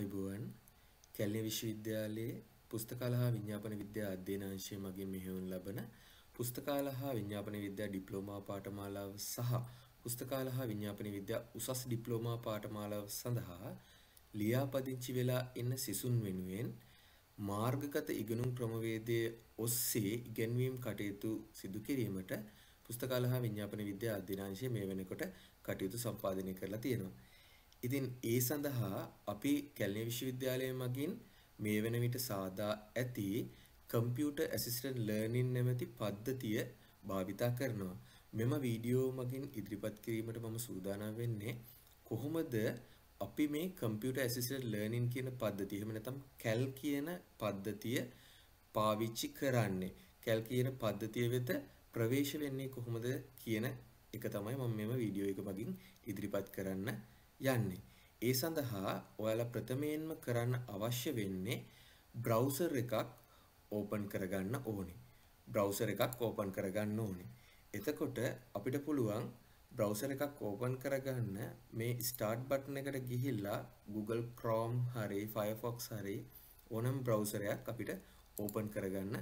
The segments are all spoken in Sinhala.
අයිබුවන් කැලණිය විශ්වවිද්‍යාලයේ පුස්තකාල හා විඤ්ඤාපන විද්‍යා අධ්‍යයන අංශය මගින් මෙහෙයවනු ලබන පුස්තකාල හා විඤ්ඤාපන විද්‍යා ඩිප්ලෝමා පාඨමාලාව සහ පුස්තකාල හා විඤ්ඤාපන විද්‍යා උසස් ඩිප්ලෝමා පාඨමාලාව සඳහා ලියාපදිංචි වෙලා ඉන්න සිසුන් වෙනුවෙන් මාර්ගගත ඉගෙනුම් ක්‍රමවේදයේ ඔස්සේ ඉගෙනවීම් කටයුතු සිදු කිරීමට පුස්තකාල හා විඤ්ඤාපන විද්‍යා අධ්‍යයන අංශය මේ වෙනකොට කටයුතු සම්පාදනය කරලා තියෙනවා. ඉතින් ඒ සඳහා අපි කැලණිය විශ්වවිද්‍යාලය මගින් මේ වෙන විට සාදා ඇති Computer Assisted Learning නැමැති පද්ධතිය භාවිතා කරනවා. මෙම වීඩියෝ මගින් ඉදිරිපත් කිරීමට මම සූදානම් වෙන්නේ කොහොමද අපි මේ Computer Assisted Learning කියන පද්ධතිය එහෙම නැත්නම් CAL කියන පද්ධතිය පාවිච්චි කරන්නේ. CAL කියන පද්ධතිය වෙත ප්‍රවේශ වෙන්නේ කොහොමද කියන එක තමයි මම මෙම වීඩියෝ එක මගින් ඉදිරිපත් කරන්න යන්නේ. ඒ සඳහා ඔයාලා ප්‍රථමයෙන්ම කරන්න අවශ්‍ය වෙන්නේ බ්‍රවුසර් එකක් ඕපන් කරගන්න ඕනේ. බ්‍රවුසර් එකක් ඕපන් කරගන්න ඕනේ. එතකොට අපිට පුළුවන් බ්‍රවුසර් එකක් ඕපන් කරගන්න මේ ස්ටාර්ට් බටන් එකට ගිහිල්ලා Google Chrome හරි Firefox හරි ඕනම බ්‍රවුසර් එකක් අපිට ඕපන් කරගන්න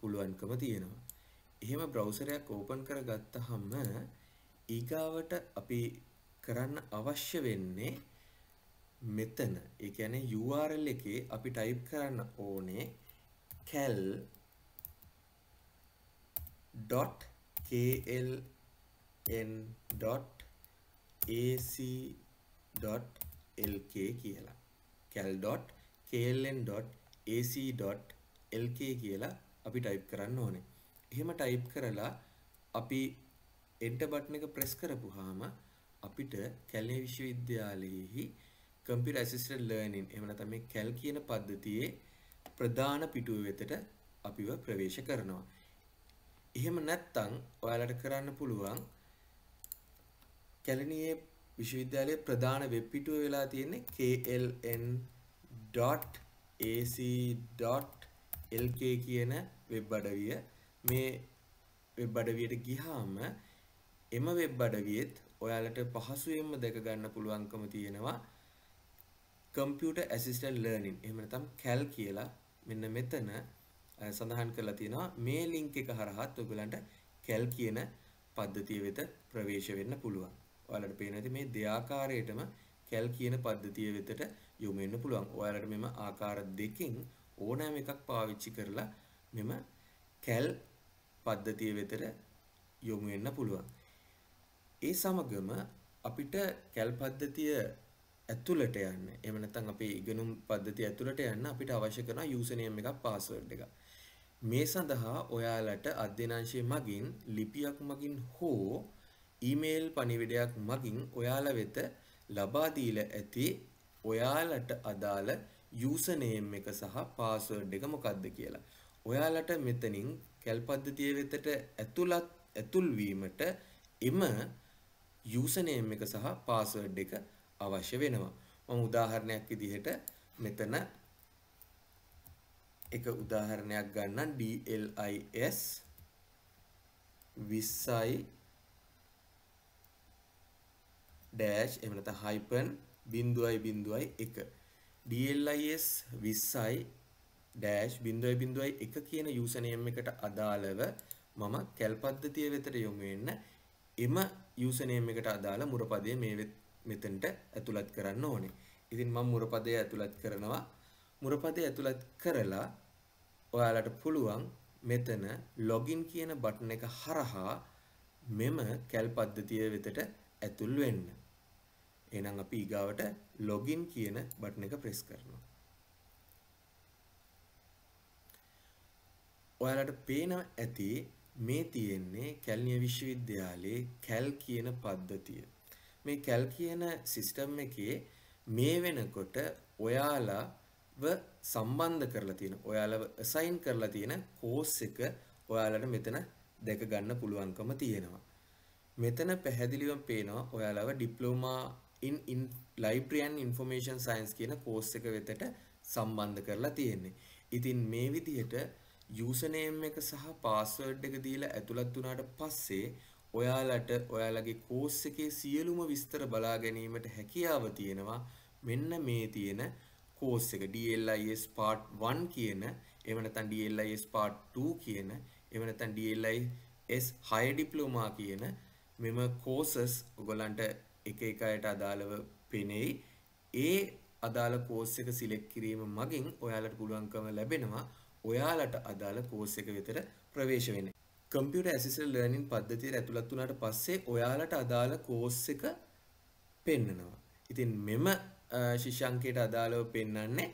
පුළුවන්කම තියෙනවා. එහෙම බ්‍රවුසරයක් ඕපන් කරගත්තහම ඊගාවට අපි කරන්න අවශ්‍ය වෙන්නේ මෙතන. ඒ කියන්නේ URL එකේ අපි ටයිප් කරන්න ඕනේ cal .kln.ac.lk කියලා. cal.kln.ac.lk කියලා අපි ටයිප් කරන්න ඕනේ. එහෙම ටයිප් කරලා අපි එන්ටර් බටන් එක ප්‍රෙස් කරපුවාම අපිට කැලේ විශ්වවිද්‍යාලයේහි computer assisted learning එහෙම නැත්නම් මේ කැල් කියන පද්ධතියේ ප්‍රධාන පිටුව වෙතට අපිව ප්‍රවේශ කරනවා. එහෙම නැත්නම් ඔයාලට කරන්න පුළුවන් කැලණියේ විශ්වවිද්‍යාලයේ ප්‍රධාන වෙබ් පිටුව වෙලා තියෙන්නේ kln.ac.lk කියන වෙබ් අඩවිය. මේ වෙබ් අඩවියට ගිහාම එම වෙබ් අඩවියෙත් ඔයාලට පහසුවෙන්ම දැක ගන්න පුළුවන්කම තියෙනවා computer assisted learning එහෙම නැත්නම් cal කියලා මෙන්න මෙතන සඳහන් කරලා තියෙනවා මේ link එක හරහාත් ඔයගලන්ට cal කියන පද්ධතිය වෙත ප්‍රවේශ වෙන්න පුළුවන්. ඔයාලට පේනවා ඉතින් මේ දෙආකාරයටම cal කියන පද්ධතිය වෙතට යොමු වෙන්න පුළුවන්. ඔයාලට මෙම ආකාර දෙකෙන් ඕනෑම එකක් පාවිච්චි කරලා මෙම cal පද්ධතිය වෙතට යොමු වෙන්න පුළුවන්. ඒ සමගම අපිට කැල් පද්ධතිය ඇතුළට යන්න එහෙම නැත්නම් අපි ඉගෙනුම් පද්ධතිය ඇතුළට යන්න අපිට අවශ්‍ය කරන යූසර් නේම් එකක් පාස්වර්ඩ් එකක්. මේ සඳහා ඔයාලට අධ්‍යනාංශයේ මගින් ලිපියක් මගින් හෝ ඊමේල් පණිවිඩයක් මගින් ඔයාලා වෙත ලබා දීලා ඇති ඔයාලට අදාළ යූසර් නේම් එක සහ පාස්වර්ඩ් එක මොකක්ද කියලා. ඔයාලට මෙතනින් කැල්පද්ධතිය වෙතට ඇතුළත් ඇතුල් වීමට එම යූසනයම් එක සහ පාස්වර්ඩ් එක අවශ්‍ය වෙනවා. මම උදාහරණයක් විදිහට මෙතන එක උදාහරණයක් ගන්නම් DLIS 20යි dash එහෙම නැත්නම් hyphen 0.0.1 DLIS 20යි dash 0.0.1 කියන username එකට අදාළව මම කැල්පද්ධතිය වෙතට යොමු වෙන්න එම යූසනේම් එකට අදාළ මුරපදය මේ මෙතනට ඇතුළත් කරන්න ඕනේ. ඉතින් මම මුරපදය ඇතුළත් කරනවා. මුරපදය ඇතුළත් කරලා ඔයාලට පුළුවන් මෙතන login කියන බටන් එක හරහා මෙම කැල් පද්ධතිය වෙතට ඇතුල් වෙන්න. එහෙනම් අපි ඊගාවට login කියන බටන් එක press කරනවා. ඔයාලට පේන ඇති මේ තියෙන්නේ කැලණිය විශ්වවිද්‍යාලයේ කැල් කියන පද්ධතිය. මේ කැල් කියන සිස්ටම් එකේ මේ වෙනකොට ඔයාලාව සම්බන්ධ කරලා තියෙන ඔයාලව assign කරලා තියෙන course එක ඔයාලට මෙතන දැක ගන්න පුළුවන්කම තියෙනවා. මෙතන පැහැදිලිවම පේනවා ඔයාලව diploma in in library and information science කියන course එක වෙතට සම්බන්ධ කරලා තියෙන්නේ. ඉතින් මේ විදිහට යූසනේම් එක සහ පාස්වර්ඩ් එක දීලා ඇතුළත් වුණාට පස්සේ ඔයාලට ඔයාලගේ කෝස් එකේ සියලුම විස්තර බලා ගැනීමට හැකියාව තියෙනවා මෙන්න මේ තියෙන කෝස් එක DLIS part 1 කියන එහෙම නැත්නම් DLIS part 2 කියන එහෙම නැත්නම් DLIS higher diploma කියන මෙම courses ඔයගලන්ට එක එක අයට අදාළව පෙනෙයි ඒ අදාළ කෝස් එක සිලෙක්ට් කිරීම මගින් ඔයාලට පුළුවන්කම ලැබෙනවා ඔයාලට අදාළ කෝස් එක වෙතට ප්‍රවේශ වෙන්නේ. computer assisted learning පද්ධතියට ඇතුළත් වුණාට පස්සේ ඔයාලට අදාළ කෝස් එක පෙන්නනවා. ඉතින් මෙම ශිෂ්‍යංකයට අදාළව පෙන්වන්නේ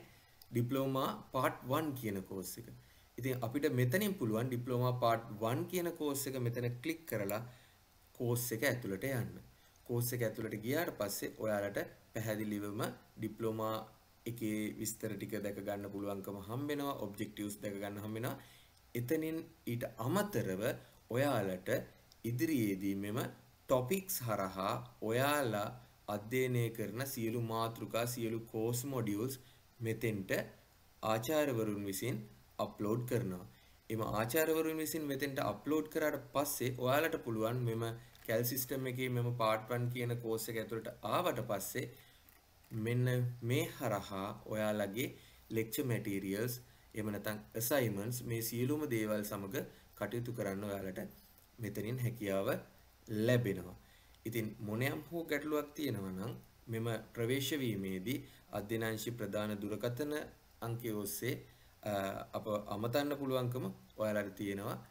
ඩිප්ලෝමා part 1 කියන කෝස් එක. ඉතින් අපිට මෙතනින් පුළුවන් ඩිප්ලෝමා part 1 කියන කෝස් එක මෙතන ක්ලික් කරලා කෝස් එක ඇතුළට යන්න. කෝස් එක ඇතුළට ගියාට පස්සේ ඔයාලට පැහැදිලිවම ඩිප්ලෝමා එකේ විස්තර ටික දැක ගන්න පුළුවන්කම හම්බෙනවා ඔබ්ජෙක්ටිව්ස් දැක ගන්න හම්බෙනවා එතනින් ඊට අමතරව ඔයාලට ඉදිරියේදී මෙම ටොපික්ස් හරහා ඔයාලා අධ්‍යයනය කරන සියලු මාතෘකා සියලු කෝස් මොඩියුල්ස් මෙතෙන්ට ආචාර්යවරුන් විසින් අප්ලෝඩ් කරනවා. එම ආචාර්යවරුන් විසින් මෙතෙන්ට අප්ලෝඩ් කරාට පස්සේ ඔයාලට පුළුවන් මෙම කැල් සිස්ටම් එකේ මෙම පාට් 1 කියන කෝස් එක ඇතුළට ආවට පස්සේ මෙන්න මේ හරහා ඔයාලගේ ලෙක්චර් මැටීරියල්ස් එහෙම නැත්නම් assignments මේ සියලුම දේවල් සමග කටයුතු කරන්න ඔයාලට මෙතනින් හැකියාව ලැබෙනවා. ඉතින් මොනෑම් හෝ ගැටලුවක් තියෙනවා නම් මෙම ප්‍රවේශ වීමේදී අධ්‍යනාංශ ප්‍රධාන දුරකථන අංකය ඔස්සේ අප අමතන්න පුළුවන්කම ඔයාලට තියෙනවා.